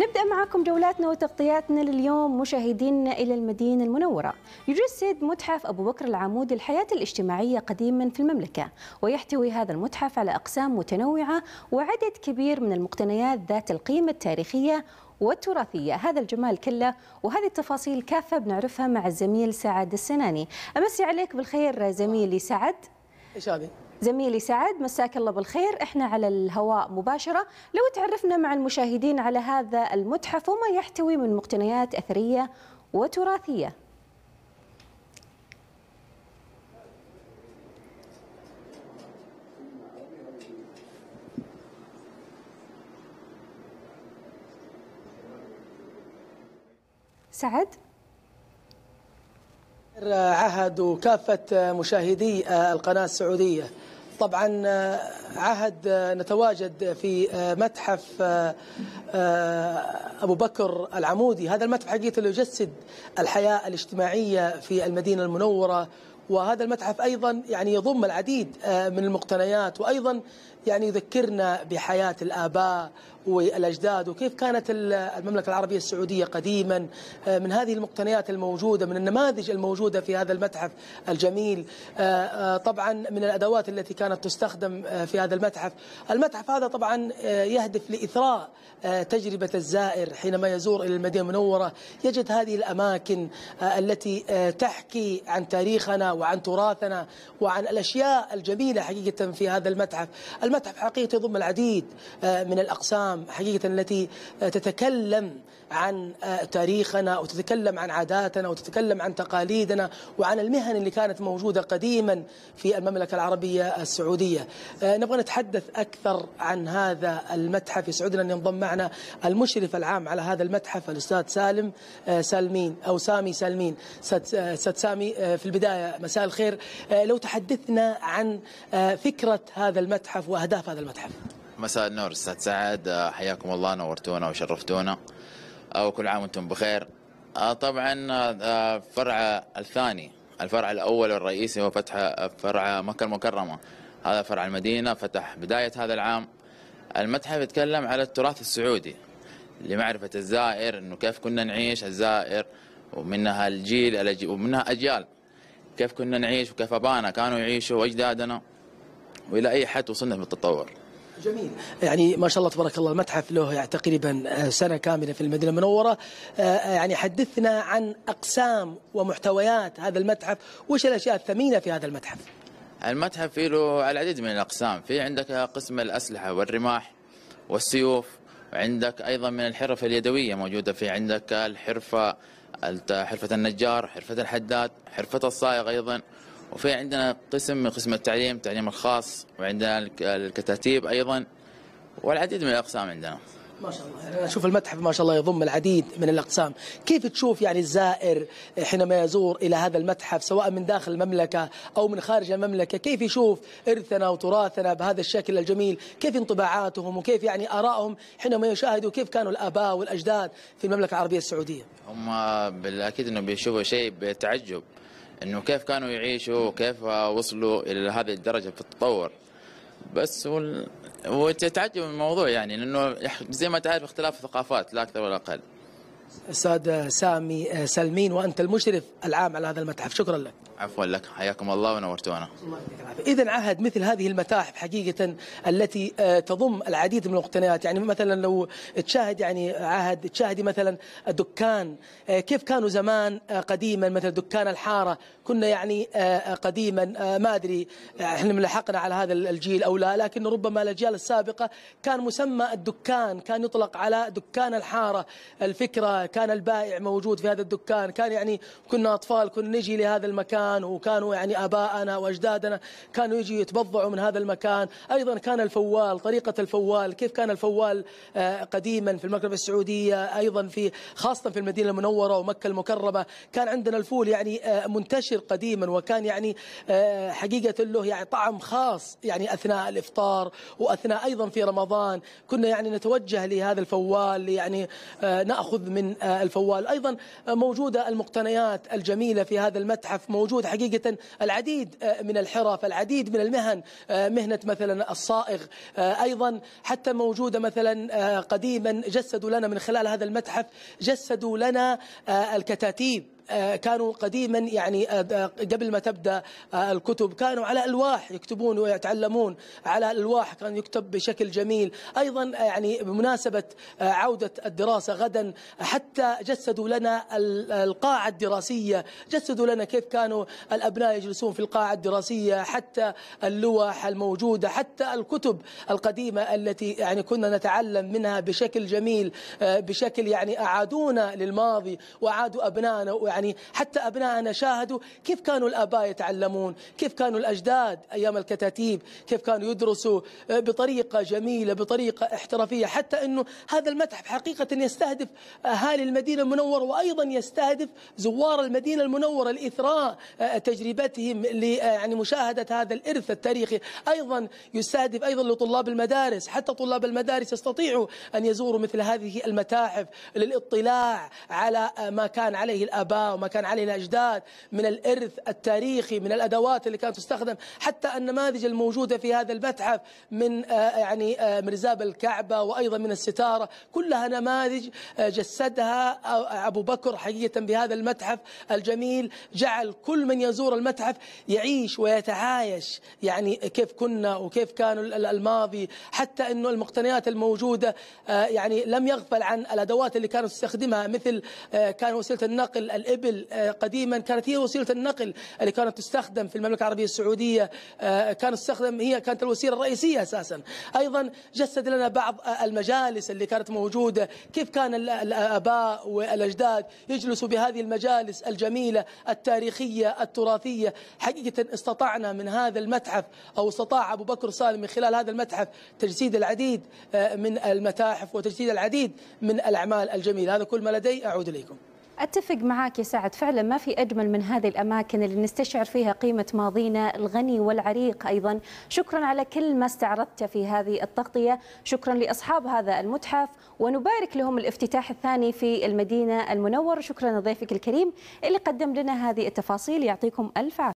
نبدأ معكم جولاتنا وتغطياتنا لليوم مشاهدينا إلى المدينة المنورة يجسد متحف أبو بكر العمود الحياة الاجتماعية قديما في المملكة ويحتوي هذا المتحف على أقسام متنوعة وعدد كبير من المقتنيات ذات القيمة التاريخية والتراثية هذا الجمال كله وهذه التفاصيل كافة بنعرفها مع الزميل سعد السناني أمسي عليك بالخير زميلي سعد إيش هذه؟ زميلي سعد مساك الله بالخير احنا على الهواء مباشرة لو تعرفنا مع المشاهدين على هذا المتحف وما يحتوي من مقتنيات أثرية وتراثية سعد عهد كافة مشاهدي القناة السعودية طبعا آه، عهد آه، نتواجد في آه، متحف أبو بكر العمودي هذا المتحف حقيقة يجسد الحياة الاجتماعية في المدينة المنورة وهذا المتحف أيضا يعني يضم العديد آه، من المقتنيات وأيضا يعني يذكرنا بحياة الآباء والأجداد وكيف كانت المملكة العربية السعودية قديما آه، من هذه المقتنيات الموجودة من النماذج الموجودة في هذا المتحف الجميل آه، طبعا من الأدوات التي كانت تستخدم في هذا المتحف المتحف هذا طبعا يهدف لإثراء تجربة الزائر حينما يزور إلى المدينة المنورة يجد هذه الأماكن التي تحكي عن تاريخنا وعن تراثنا وعن الأشياء الجميلة حقيقة في هذا المتحف المتحف حقيقة يضم العديد آه، من الأقسام حقيقة التي آه، تتكلم عن آه، تاريخنا وتتكلم عن عاداتنا وتتكلم عن تقاليدنا وعن المهن اللي كانت موجودة قديما في المملكة العربية السعودية نبغى نتحدث أكثر عن هذا المتحف يسعدنا أن ينضم معنا المشرف العام على هذا المتحف الأستاذ سالم سالمين أو سامي سالمين أستاذ سامي في البداية مساء الخير آه، لو تحدثنا عن آه، فكرة هذا المتحف وأهداف هذا المتحف مساء النور استاذ سعد آه، حياكم الله نورتونا وشرفتونا وكل عام وانتم بخير طبعا الفرع الثاني الفرع الاول والرئيسي هو فتح فرع مكه المكرمه هذا فرع المدينه فتح بدايه هذا العام المتحف يتكلم على التراث السعودي لمعرفه الزائر انه كيف كنا نعيش الزائر ومنها الجيل ومنها اجيال كيف كنا نعيش وكيف ابانا كانوا يعيشوا واجدادنا والى اي حد وصلنا في التطور. جميل يعني ما شاء الله تبارك الله المتحف له يعني تقريبا آه، سنة كاملة في المدينة المنورة آه، آه، يعني حدثنا عن أقسام ومحتويات هذا المتحف وش الأشياء الثمينة في هذا المتحف المتحف فيه له العديد من الأقسام في عندك قسم الأسلحة والرماح والسيوف وعندك أيضا من الحرف اليدوية موجودة في عندك الحرفة حرفة النجار حرفة الحداد حرفة الصايغ أيضا وفي عندنا قسم من قسم التعليم التعليم الخاص وعندنا الكتاتيب أيضا والعديد من الأقسام عندنا ما شاء الله يعني انا اشوف المتحف ما شاء الله يضم العديد من الاقسام كيف تشوف يعني الزائر حينما يزور الى هذا المتحف سواء من داخل المملكه او من خارج المملكه كيف يشوف ارثنا وتراثنا بهذا الشكل الجميل كيف انطباعاتهم وكيف يعني ارائهم حينما يشاهدوا كيف كانوا الاباء والاجداد في المملكه العربيه السعوديه هم بالاكيد انه بيشوفوا شيء بتعجب انه كيف كانوا يعيشوا وكيف وصلوا الى هذه الدرجه في التطور بس وتتعجب من الموضوع يعني لانه زي ما تعرف اختلاف الثقافات لا اكثر ولا اقل. استاذ سامي آه، سلمين وانت المشرف العام على هذا المتحف شكرا لك. عفوا لك حياكم الله ونورتونا إذا عهد مثل هذه المتاحف حقيقة التي آه، تضم العديد من المقتنيات يعني مثلا لو تشاهد يعني عهد تشاهدي مثلا دكان آه، كيف كانوا زمان آه، قديما مثلا دكان الحارة كنا يعني قديما ما أدري احنا ملحقنا على هذا الجيل أو لا لكن ربما الأجيال السابقة كان مسمى الدكان كان يطلق على دكان الحارة الفكرة كان البائع موجود في هذا الدكان كان يعني كنا أطفال كنا نجي لهذا المكان المكان وكانوا يعني أباءنا وأجدادنا كانوا يجي يتبضعوا من هذا المكان أيضا كان الفوال طريقة الفوال كيف كان الفوال آه، قديما في المملكة السعودية أيضا في خاصة في المدينة المنورة ومكة المكرمة كان عندنا الفول يعني آه، منتشر قديما وكان يعني آه، حقيقة له يعني طعم خاص يعني أثناء الإفطار وأثناء أيضا في رمضان كنا يعني نتوجه لهذا الفوال يعني نأخذ من الفوال أيضا موجودة المقتنيات الجميلة في هذا المتحف موجودة موجود حقيقة العديد آه، من الحرف العديد من المهن آه، مهنة مثلا الصائغ آه، أيضا حتى موجودة مثلا قديما جسدوا لنا من خلال هذا المتحف جسدوا لنا الكتاتيب آه، كانوا قديما يعني آه، آه، قبل ما تبدا الكتب كانوا على الواح يكتبون ويتعلمون على الواح كان يكتب بشكل جميل ايضا يعني بمناسبه عوده الدراسه غدا حتى جسدوا لنا القاعه الدراسيه جسدوا لنا كيف كانوا الابناء يجلسون في القاعه الدراسيه حتى اللوح الموجوده حتى الكتب القديمه التي يعني كنا نتعلم منها بشكل جميل بشكل يعني اعادونا للماضي واعادوا ابنائنا يعني حتى أبنائنا شاهدوا كيف كانوا الآباء يتعلمون كيف كانوا الأجداد أيام الكتاتيب كيف كانوا يدرسوا آه، بطريقة جميلة بطريقة احترافية حتى أنه هذا المتحف حقيقة يستهدف أهالي المدينة المنورة وأيضا يستهدف زوار المدينة المنورة لإثراء آه، تجربتهم آه، يعني مشاهدة هذا الإرث التاريخي أيضا يستهدف أيضا لطلاب المدارس حتى طلاب المدارس يستطيعوا أن يزوروا مثل هذه المتاحف للاطلاع على ما كان عليه الآباء وما كان عليه الأجداد من الإرث التاريخي من الأدوات اللي كانت تستخدم حتى النماذج الموجودة في هذا المتحف من آه، يعني آه، مرزاب الكعبة وأيضا من الستارة كلها نماذج آه، جسدها أبو بكر حقيقة بهذا المتحف الجميل جعل كل من يزور المتحف يعيش ويتعايش يعني كيف كنا وكيف كان الماضي حتى أنه المقتنيات الموجودة يعني لم يغفل عن الأدوات اللي كانوا تستخدمها مثل كان وسيلة النقل الإبل الإبل آه، قديما كانت هي وسيلة النقل اللي كانت تستخدم في المملكة العربية السعودية آه، كانت تستخدم هي كانت الوسيلة الرئيسية أساسا أيضا جسد لنا بعض آه، المجالس اللي كانت موجودة كيف كان الآباء والأجداد يجلسوا بهذه المجالس الجميلة التاريخية التراثية حقيقة استطعنا من هذا المتحف أو استطاع أبو بكر سالم من خلال هذا المتحف تجسيد العديد من المتاحف وتجسيد العديد من الأعمال الجميلة هذا كل ما لدي أعود إليكم اتفق معك يا سعد فعلا ما في اجمل من هذه الاماكن اللي نستشعر فيها قيمه ماضينا الغني والعريق ايضا شكرا على كل ما استعرضته في هذه التغطيه شكرا لاصحاب هذا المتحف ونبارك لهم الافتتاح الثاني في المدينه المنوره شكرا لضيفك الكريم اللي قدم لنا هذه التفاصيل يعطيكم الف عافيه